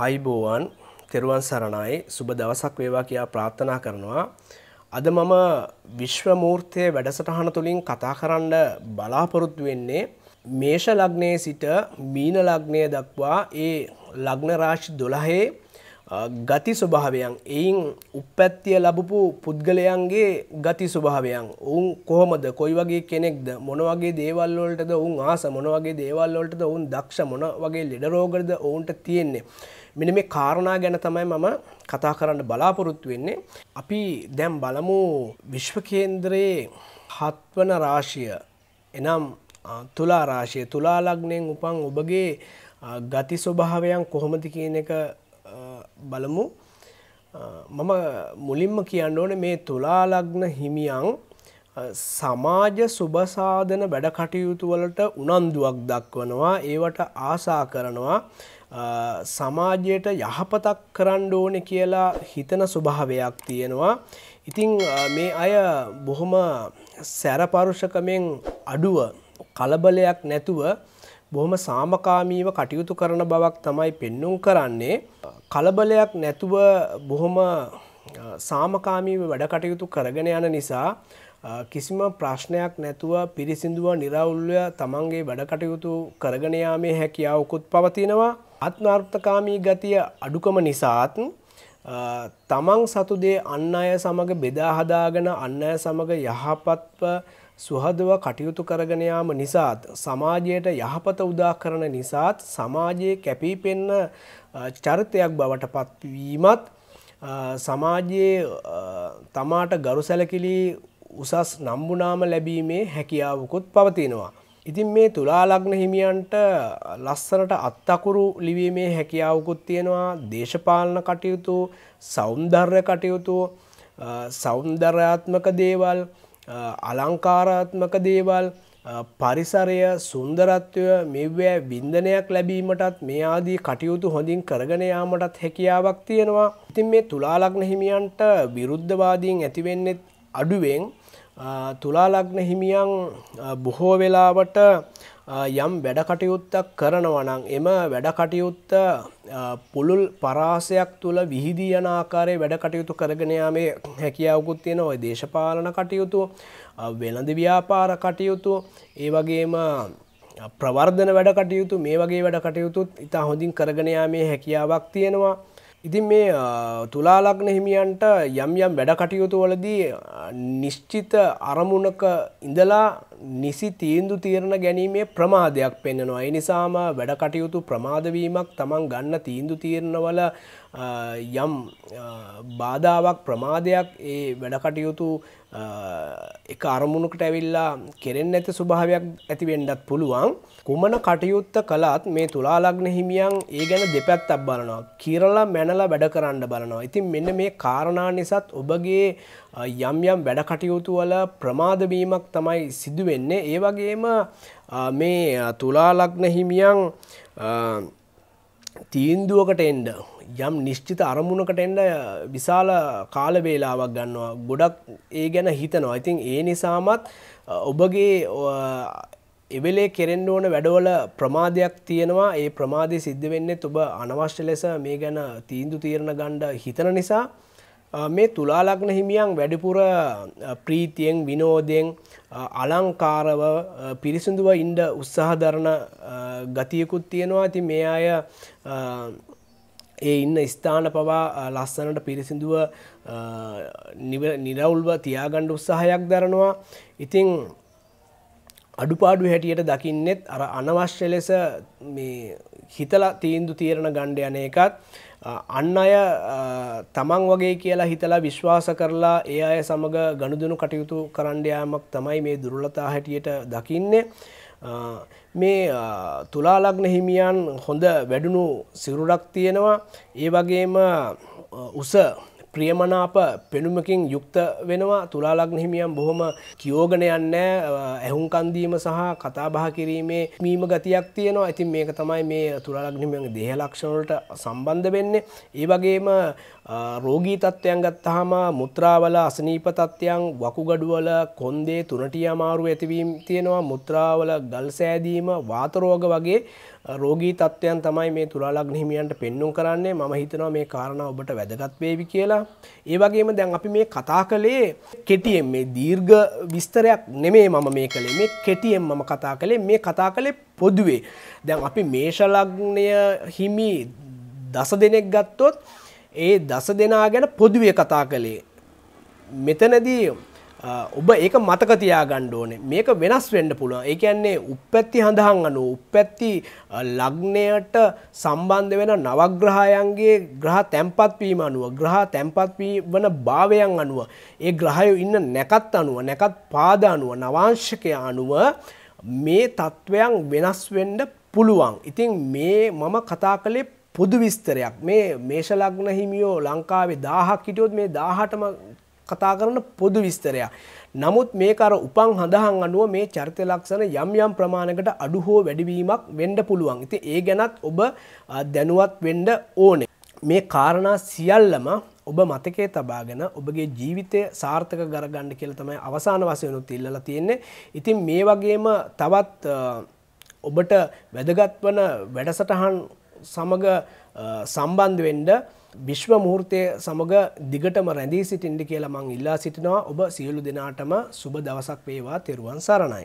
ආයිබෝවන් තෙරුවන් සරණයි සුබ දවසක් වේවා කියා ප්‍රාර්ථනා කරනවා. අද මම විශ්වමූර්තය වැඩසටහන තුළින් කතා කරන්න බලාපොරොත්තු වෙන්නේ මේෂ ලග්නයේ සිට මීන ලග්නය දක්වා ඒ ලග්නරාශ් දොළහේ ගති ස්වභාවයන් එයින් උපැත්තිය ලබපු පුද්ගලයන්ගේ ගති ස්වභාවයන් ඔවුන් කොහොමද කොයි වගේ කෙනෙක්ද මොන වගේ දේවල් වලටද ඔවුන් ආස මොන වගේ දේවල් වලටද ඔවුන් දක්ෂ මොන වගේ ලෙඩ රෝගද ඔවුන්ට තියෙන්නේ මෙන්න මේ කාරණා ගැන තමයි මම කතා කරන්න බලාපොරොත්තු වෙන්නේ අපි දැන් බලමු විශ්ව කේන්ද්‍රයේ හත්වන රාශිය එනම් තුලා රාශිය තුලා ලග්නයෙන් උපන් ඔබගේ ගති ස්වභාවයන් කොහොමද කියන එක බලමු මම මුලින්ම කියන්න ඕන මේ තුලාලග්න හිමියන් සමාජ සුභසාධන වැඩ කටයුතු වලට උනන්දුවක් දක්වනවා ඒවට ආසා කරනවා සමාජයට යහපතක් කරන්න ඕන කියලා හිතන ස්වභාවයක් තියෙනවා ඉතිං මේ අය බොහොම සැරපරුෂකමෙන් අඩුව කලබලයක් නැතුව බොහොම සාමකාමීව කටයුතු කරන බවක් තමයි පෙන්නුම් කරන්නේ. කලබලයක් නැතුව බොහොම සාමකාමීව වැඩ කටයුතු කරගෙන යන නිසා කිසිම ප්‍රශ්නයක් නැතුව පිරිසිදුව නිරවුල්ලය තමන්ගේ වැඩකටයුතු කරගනයාමේ හැකියාවකුත් පවතිනවා. අත්නාර්ථකාමී ගතිය අඩුකම නිසාත් තමන් සතුදේ අන්න අය සමඟ බෙදාහදාගෙන අන්න අය සමඟ යහපත්ව සුහදව කටයුතු කරගෙන යාම නිසාත් සමාජයට යහපත උදා කරන නිසාත් සමාජයේ කැපී පෙන්න චරිතයක් බවට පත්වීමත් සමාජයේ තමාට ගරු සැලකිලි උසස් නම්බුනාම ලැබීමේ හැකියාවකුත් පවතිනවා. ඉතින් මේ තුලාලග්න හිමියන්ට ලස්සනට අත්තකුරු ලිවීමේ හැකියාවකුත් තියෙනවා දේශපාලන කටයුතු සෞන්දර්ය කටයුතු සෞන්දර්යාත්මක දේවල් අලංකාරාත්මක දේවල් පරිසරය සුන්දරත්වය මෙවෑ විින්දනයක් ලැබීමටත් මේ ආදී කටයුතු හොඳින් කරගෙන යාමටත් හැකියාවක් තියෙනවා. ඉතින් මේ තුලාලක්න හිමියන්ට විරුද්ධවාදීන් ඇතිවෙන්නෙත් අඩුවෙන් තුලාලග්න හිමියන් බොහෝ වෙලාවට යම් වැඩකටයුත්තක් කරනවනං එම වැඩකටයුත්ත පුළුල් පරාසයක් තුළ විහිදියන ආකාරය වැඩකටයුතු කරගෙනයාමේ හැකියාවකුත් තියෙන ඔය දේශපාලන කටයුතු වෙළඳ ව්‍යාපාර කටයුතු ඒ වගේම ප්‍රවර්ධන වැඩකටයුතු මේ වගේ වැඩකටයුතුත් ඉතා හොඳින් කරගෙනයාමේ හැකියාවක් තියෙනවා ඉතින් මේ තුලාලග්න හිමියන්ට යම් යම් වැඩ කටයුතු වලදී නිශ්චිත අරමුණක ඉඳලා නිසි තීන්දු තීරණ ගැනීමේ ප්‍රමාදයක් පෙන්න්නනවා. එනිසාම වැඩ කටයුතු ප්‍රමාදවීමක් තමන් ගන්න තීන්දු තීරණවල යම් බාධාවක් ප්‍රමාදයක් ඒ වැඩකටයුතු එක අරමුණකට ඇවිල්ලා කෙරෙන් ඇති ස්වභාවයක් ඇතිවෙන්ඩත් පුළුවන්. කුමන කටයුත්ත කළත් මේ තුලාලග්න හිමියන් ඒ ගැන දෙපැත් අබ බලනවා. කියරලා මැනලා වැඩ කරන්න බලනවා. ඉතින් මෙන්න මේ කාරණා නිසාත් ඔබගේ යම් යම් වැඩ කටයුතු වල ප්‍රමාදවීමක් තමයි සිදුවෙන්නේ ඒ වගේම මේ තුලාලක්න හිමියන් තීන්දුවකට එන්ඩ යම් නිශ්චිත අරමුණකට එන්ඩ විශාල කාල වේලාවක් ගන්නවා ගොඩක් ඒ ගැන හිතනවා ඉතින් ඒ නිසාමත් ඔබගේ එවෙලේ කෙරෙන්න්න ඕන වැඩවල ප්‍රමාදයක් තියෙනවා ඒ ප්‍රමාදය සිද්ධ වෙන්නේ ඔබ අනවශ්‍ය ලෙස මේ ගැන තීන්දු තීරණ ගණ්ඩ හිතන නිසා මේ තුලාලග්න හිමියන් වැඩිපුර ප්‍රීතියෙන් විනෝදයෙන් අලංකාරව පිරිසිඳුව ඉන්ඩ උත්සාහධරණ ගතියකුත් තියෙනවා ඇති මේ අය ඒ ඉන්න ස්ථාන පවා ලස්සනට පිරිසිඳුව නිරවුල්ව තියාගණ්ඩ උත්සාහයක් දරනවා ඉතිං අඩුපාඩු හැටියට දකින්නෙත් අර අනවශ්‍ය ලෙස මේ හිතල තීන්දු තීරණ ගණ්ඩ යන එකත් අන්න අය තමන් වගේ කියලා හිතලා විශ්වාස කරලා ඒ අය සමඟ ගණුදනු කටයුතු කරණ්ඩයාමක් තමයි මේ දුරලතා හැටියට දකින්නේ මේ තුලාලග්න හිමියන් හොඳ වැඩුණු සිරුරක් තියෙනවා ඒ වගේම උස ප්‍රියමනාප පෙනුමකින් යුක්ත වෙනවා තුලාලග්න හිමියම් බොහොම කියෝගන යන්න ඇහුන්කන්දීම සහ කතාබහ කිරීමේ මීම ගතියක් තියෙනවා ඉතින් මේක තමයි මේ තුලාලග්නිමියන් දේහ ලක්ෂණවලට සම්බන්ධ වෙන්නේ ඒ වගේම රෝගී තත්ත්වයන් ගත්තාම මුත්‍රාවල අසනීප තත්ත්වයන් වකුගඩුවල කොන්දේ තුනටිය අමාරු ඇතිවීම තියෙනවා මුත්‍රාවල ගල් සෑදීම වාතරෝග වගේ රෝගී තත්ත්වයන් තමයි මේ තුලාලග්න හිමියන්ට පෙන්눔 කරන්නේ මම හිතනවා මේ කාරණා ඔබට වැදගත් වේවි කියලා. ඒ වගේම දැන් අපි මේ කතා කළේ කෙටියෙන් මේ දීර්ඝ විස්තරයක් නෙමෙයි මම මේ කළේ. මේ කෙටියෙන් මම කතා කළේ මේ කතා කළේ පොදුවේ. දැන් අපි මේෂ ලග්නය හිමි දස දෙනෙක් ගත්තොත් ඒ දස දෙනා ගැන පොදුවේ කතා කළේ. මෙතනදී ඔබ ඒක මතක තියාගන්න ඕනේ මේක වෙනස් වෙන්න පුළුවන් ඒ කියන්නේ උප්පැත්ති හඳහන් අනුව උප්පැත්ති ලග්නයට සම්බන්ධ වෙන නවග්‍රහයන්ගේ ග්‍රහ තැන්පත් වීම අනුව ග්‍රහ තැන්පත් වන භාවයන් අනුව ඒ ග්‍රහයෝ ඉන්න නැකත් අනුව නැකත් පාද අනුව නවාංශකය අනුව මේ තත්ත්වයන් වෙනස් වෙන්න පුළුවන් ඉතින් මේ මම කතා කළේ පොදු විස්තරයක් මේ මේෂලග්න හිමියෝ ලංකාවේ දාහක් හිටියොත් මේ දාහටම කතා කරන පොදු විස්තරයක්. නමුත් මේක අර උපන් හඳහන් අනුව මේ චරිත ලක්ෂණ යම් යම් ප්‍රමාණයකට අඩු හෝ වැඩිවීමක් වෙන්න පුළුවන්. ඉතින් ඒ ගැනත් ඔබ දැනුවත් වෙන්න ඕනේ. මේ කාරණා සියල්ලම ඔබ මතකේ තබාගෙන ඔබගේ ජීවිතය සාර්ථක කරගන්න කියලා තමයි අවසාන වශයෙන් උත් ඉල්ලලා තියෙන්නේ. ඉතින් මේ වගේම තවත් ඔබට වැදගත් වන වැඩසටහන් සමග සම්බන්ධ වෙන්න විශ්ව මුහූර්තය සමඟ දිගටම රැඳී සිටින්ඩි කියලා මං ඉල්ලා සිටිනවා ඔබ සියලු දෙනාටම සුබ දවසක් වේවා තෙරුවන් සරණයි.